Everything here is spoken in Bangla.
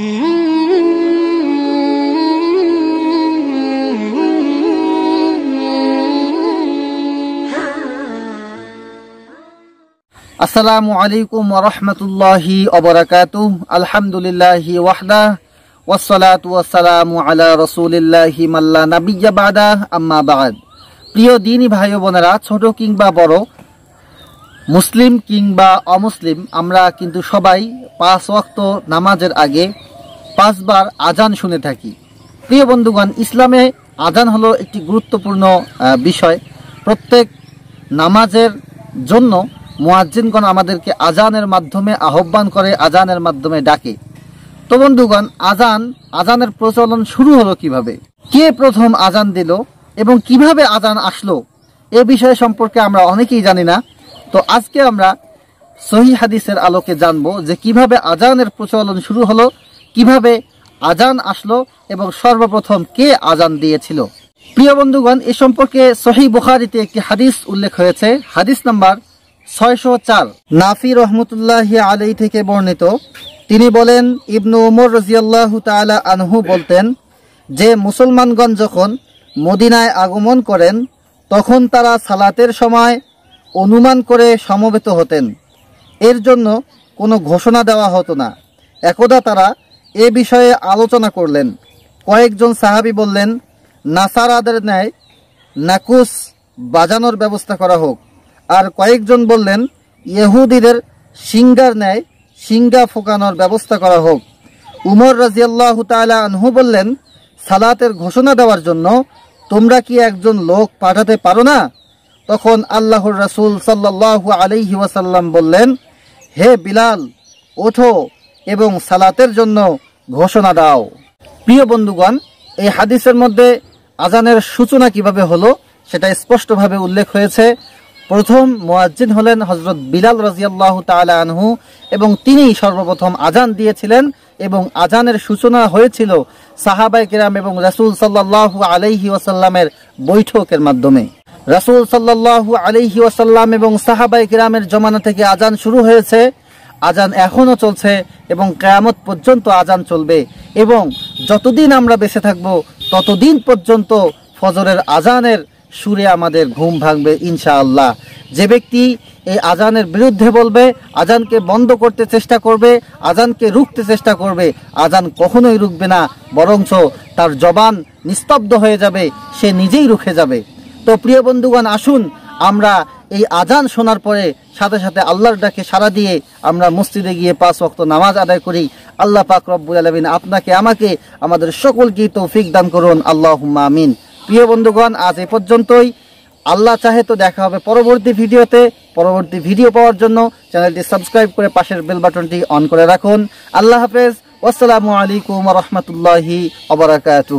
আসসালামু আলাইকুম রহমতুল্লাহি অবরাকাত আলহামদুলিল্লাহি ওয়াহদা ওয়াসসালাতু ওয়াসসালামু আলা রাসূলিল্লাহি মাল্লা নাবিয়্যা আম্মা বাদ প্রিয় দিনী ভাই বোনেরা ছোট কিংবা বড় মুসলিম কিংবা অমুসলিম আমরা কিন্তু সবাই পাঁচ ওয়াক্ত নামাজের আগে পাঁচবার আজান শুনে থাকি প্রিয় বন্ধুগণ ইসলামে আজান হলো একটি গুরুত্বপূর্ণ বিষয় প্রত্যেক নামাজের জন্য মোয়াজ্জিনগণ আমাদেরকে আজানের মাধ্যমে আহ্বান করে আজানের মাধ্যমে ডাকে তো বন্ধুগণ আজান আজানের প্রচলন শুরু হলো কিভাবে কে প্রথম আজান দিল এবং কিভাবে আজান আসলো এ বিষয়ে সম্পর্কে আমরা অনেকেই জানি না তো আজকে আমরা সহি হাদিসের আলোকে জানব যে কিভাবে আজানের প্রচলন শুরু হলো কিভাবে আজান আসলো এবং সর্বপ্রথম কে আজান দিয়েছিল প্রিয় বন্ধুগণ এ সম্পর্কে সহি বুখারিতে একটি হাদিস উল্লেখ হয়েছে হাদিস নাম্বার ছয়শো চার নাফি রহমতুল্লাহ আলী থেকে বর্ণিত তিনি বলেন ইবনু উমর রাজিয়াল্লাহ তালা আনহু বলতেন যে মুসলমানগণ যখন মদিনায় আগমন করেন তখন তারা সালাতের সময় অনুমান করে সমবেত হতেন এর জন্য কোনো ঘোষণা দেওয়া হতো না একদা তারা এ বিষয়ে আলোচনা করলেন কয়েকজন সাহাবি বললেন নাসারাদের ন্যায় নাকুস বাজানোর ব্যবস্থা করা হোক আর কয়েকজন বললেন ইহুদিদের সিঙ্গার ন্যায় সিঙ্গা ফোকানোর ব্যবস্থা করা হোক উমর রাজিয়াল্লাহ তালা আনহু বললেন সালাতের ঘোষণা দেওয়ার জন্য তোমরা কি একজন লোক পাঠাতে পারো না তখন আল্লাহর রাসুল সাল্লাহ আলহি বললেন হে বিলাল ওঠো এবং সালাতের জন্য ঘোষণা দাও প্রিয় বন্ধুগণ এই হাদিসের মধ্যে আজানের সূচনা কিভাবে হলো সেটা স্পষ্টভাবে উল্লেখ হয়েছে প্রথম মোয়াজ্জিন হলেন হজরত বিলাল রাজিয়াল্লাহ তালা আনহু এবং তিনি সর্বপ্রথম আজান দিয়েছিলেন এবং আজানের সূচনা হয়েছিল সাহাবাই কিরাম এবং রাসুল সাল্লাহ আলহি ওয়াসাল্লামের বৈঠকের মাধ্যমে রাসুল সাল্লাহ আলহি ওয়াসাল্লাম এবং সাহাবাই কিরামের জমানা থেকে আজান শুরু হয়েছে আজান এখনও চলছে এবং কেয়ামত পর্যন্ত আজান চলবে এবং যতদিন আমরা বেঁচে থাকব ততদিন পর্যন্ত ফজরের আজানের সুরে আমাদের ঘুম ভাঙবে ইনশাআল্লাহ যে ব্যক্তি এই আজানের বিরুদ্ধে বলবে আজানকে বন্ধ করতে চেষ্টা করবে আজানকে রুখতে চেষ্টা করবে আজান কখনোই রুখবে না বরঞ্চ তার জবান নিস্তব্ধ হয়ে যাবে সে নিজেই রুখে যাবে তো প্রিয় বন্ধুগণ আসুন আমরা এই আজান শোনার পরে সাথে সাথে আল্লাহর ডাকে সাড়া দিয়ে আমরা মসজিদে গিয়ে পাঁচ ওয়াক্ত নামাজ আদায় করি আল্লাহ পাক রব্বুল আলমিন আপনাকে আমাকে আমাদের সকলকে তৌফিক দান করুন আল্লাহ আমিন প্রিয় বন্ধুগণ আজ এ পর্যন্তই আল্লাহ চাহে তো দেখা হবে পরবর্তী ভিডিওতে পরবর্তী ভিডিও পাওয়ার জন্য চ্যানেলটি সাবস্ক্রাইব করে পাশের বেল বাটনটি অন করে রাখুন আল্লাহ হাফেজ আসসালামু আলাইকুম রহমতুল্লাহি অবরাকাতু